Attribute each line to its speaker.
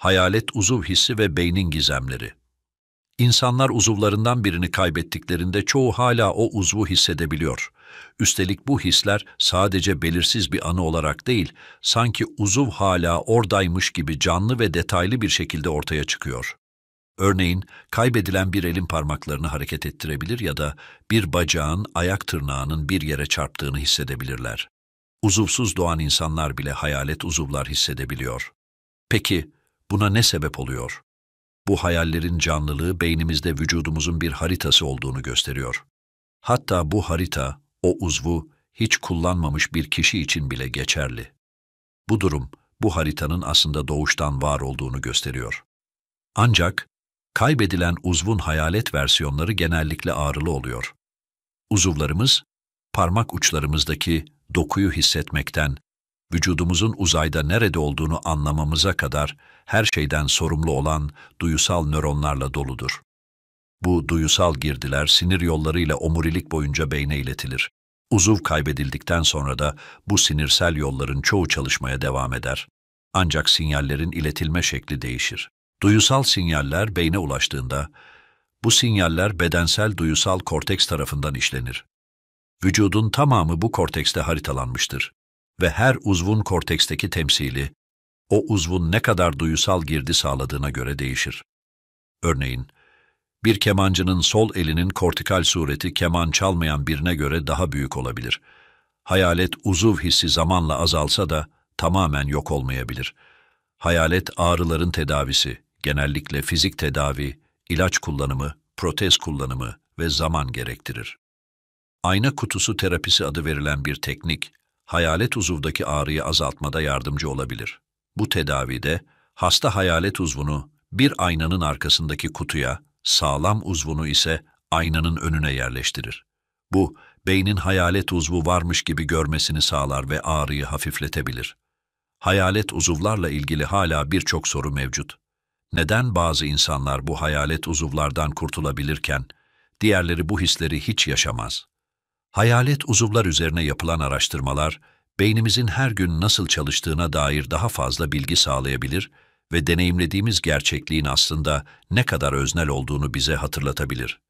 Speaker 1: hayalet uzuv hissi ve beynin gizemleri. İnsanlar uzuvlarından birini kaybettiklerinde çoğu hala o uzvu hissedebiliyor. Üstelik bu hisler sadece belirsiz bir anı olarak değil, sanki uzuv hala oradaymış gibi canlı ve detaylı bir şekilde ortaya çıkıyor. Örneğin kaybedilen bir elin parmaklarını hareket ettirebilir ya da bir bacağın ayak tırnağının bir yere çarptığını hissedebilirler. Uzuvsuz doğan insanlar bile hayalet uzuvlar hissedebiliyor. Peki, Buna ne sebep oluyor? Bu hayallerin canlılığı beynimizde vücudumuzun bir haritası olduğunu gösteriyor. Hatta bu harita, o uzvu hiç kullanmamış bir kişi için bile geçerli. Bu durum, bu haritanın aslında doğuştan var olduğunu gösteriyor. Ancak, kaybedilen uzvun hayalet versiyonları genellikle ağrılı oluyor. Uzuvlarımız, parmak uçlarımızdaki dokuyu hissetmekten vücudumuzun uzayda nerede olduğunu anlamamıza kadar her şeyden sorumlu olan duyusal nöronlarla doludur. Bu duyusal girdiler sinir yollarıyla omurilik boyunca beyne iletilir. Uzuv kaybedildikten sonra da bu sinirsel yolların çoğu çalışmaya devam eder. Ancak sinyallerin iletilme şekli değişir. Duyusal sinyaller beyne ulaştığında, bu sinyaller bedensel duyusal korteks tarafından işlenir. Vücudun tamamı bu kortekste haritalanmıştır ve her uzvun korteksteki temsili, o uzvun ne kadar duyusal girdi sağladığına göre değişir. Örneğin, bir kemancının sol elinin kortikal sureti keman çalmayan birine göre daha büyük olabilir. Hayalet uzuv hissi zamanla azalsa da tamamen yok olmayabilir. Hayalet ağrıların tedavisi, genellikle fizik tedavi, ilaç kullanımı, protez kullanımı ve zaman gerektirir. Ayna kutusu terapisi adı verilen bir teknik, hayalet uzuvdaki ağrıyı azaltmada yardımcı olabilir. Bu tedavide hasta hayalet uzvunu bir aynanın arkasındaki kutuya, sağlam uzvunu ise aynanın önüne yerleştirir. Bu, beynin hayalet uzvu varmış gibi görmesini sağlar ve ağrıyı hafifletebilir. Hayalet uzuvlarla ilgili hala birçok soru mevcut. Neden bazı insanlar bu hayalet uzuvlardan kurtulabilirken, diğerleri bu hisleri hiç yaşamaz? Hayalet uzuvlar üzerine yapılan araştırmalar, beynimizin her gün nasıl çalıştığına dair daha fazla bilgi sağlayabilir ve deneyimlediğimiz gerçekliğin aslında ne kadar öznel olduğunu bize hatırlatabilir.